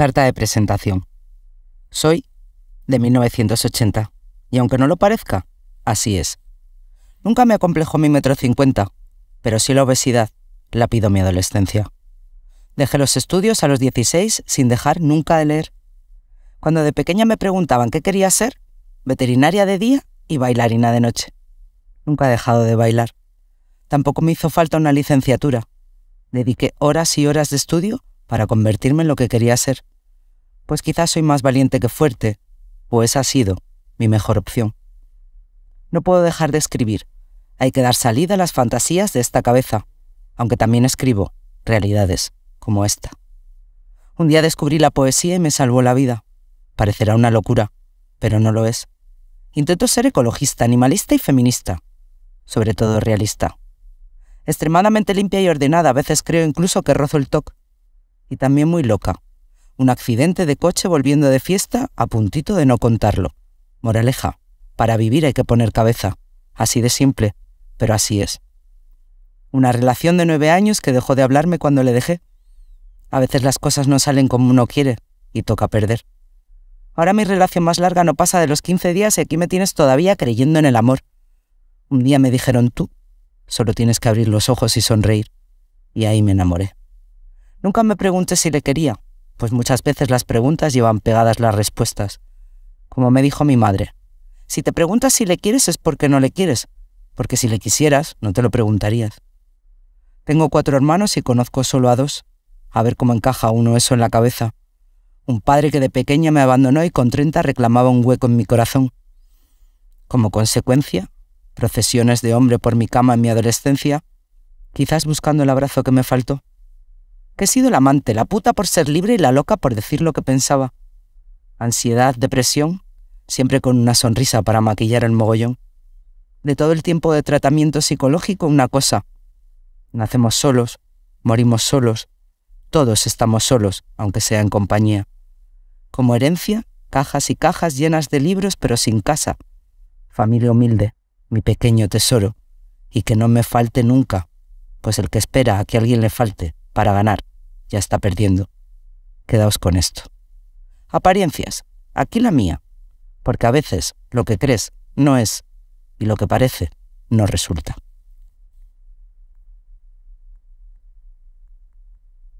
Carta de presentación. Soy de 1980 y aunque no lo parezca, así es. Nunca me acomplejó mi metro cincuenta, pero sí la obesidad la pido mi adolescencia. Dejé los estudios a los 16 sin dejar nunca de leer. Cuando de pequeña me preguntaban qué quería ser, veterinaria de día y bailarina de noche. Nunca he dejado de bailar. Tampoco me hizo falta una licenciatura. Dediqué horas y horas de estudio para convertirme en lo que quería ser. Pues quizás soy más valiente que fuerte, pues ha sido mi mejor opción. No puedo dejar de escribir. Hay que dar salida a las fantasías de esta cabeza, aunque también escribo realidades como esta. Un día descubrí la poesía y me salvó la vida. Parecerá una locura, pero no lo es. Intento ser ecologista, animalista y feminista, sobre todo realista. Extremadamente limpia y ordenada, a veces creo incluso que rozo el toc, y también muy loca. Un accidente de coche volviendo de fiesta a puntito de no contarlo. Moraleja, para vivir hay que poner cabeza. Así de simple, pero así es. Una relación de nueve años que dejó de hablarme cuando le dejé. A veces las cosas no salen como uno quiere y toca perder. Ahora mi relación más larga no pasa de los 15 días y aquí me tienes todavía creyendo en el amor. Un día me dijeron tú, solo tienes que abrir los ojos y sonreír. Y ahí me enamoré. Nunca me pregunté si le quería, pues muchas veces las preguntas llevan pegadas las respuestas. Como me dijo mi madre, si te preguntas si le quieres es porque no le quieres, porque si le quisieras no te lo preguntarías. Tengo cuatro hermanos y conozco solo a dos. A ver cómo encaja uno eso en la cabeza. Un padre que de pequeña me abandonó y con 30 reclamaba un hueco en mi corazón. Como consecuencia, procesiones de hombre por mi cama en mi adolescencia, quizás buscando el abrazo que me faltó. He sido el amante, la puta por ser libre y la loca por decir lo que pensaba. Ansiedad, depresión, siempre con una sonrisa para maquillar el mogollón. De todo el tiempo de tratamiento psicológico, una cosa. Nacemos solos, morimos solos, todos estamos solos, aunque sea en compañía. Como herencia, cajas y cajas llenas de libros pero sin casa. Familia humilde, mi pequeño tesoro, y que no me falte nunca, pues el que espera a que alguien le falte para ganar ya está perdiendo. Quedaos con esto. Apariencias. Aquí la mía. Porque a veces lo que crees no es y lo que parece no resulta.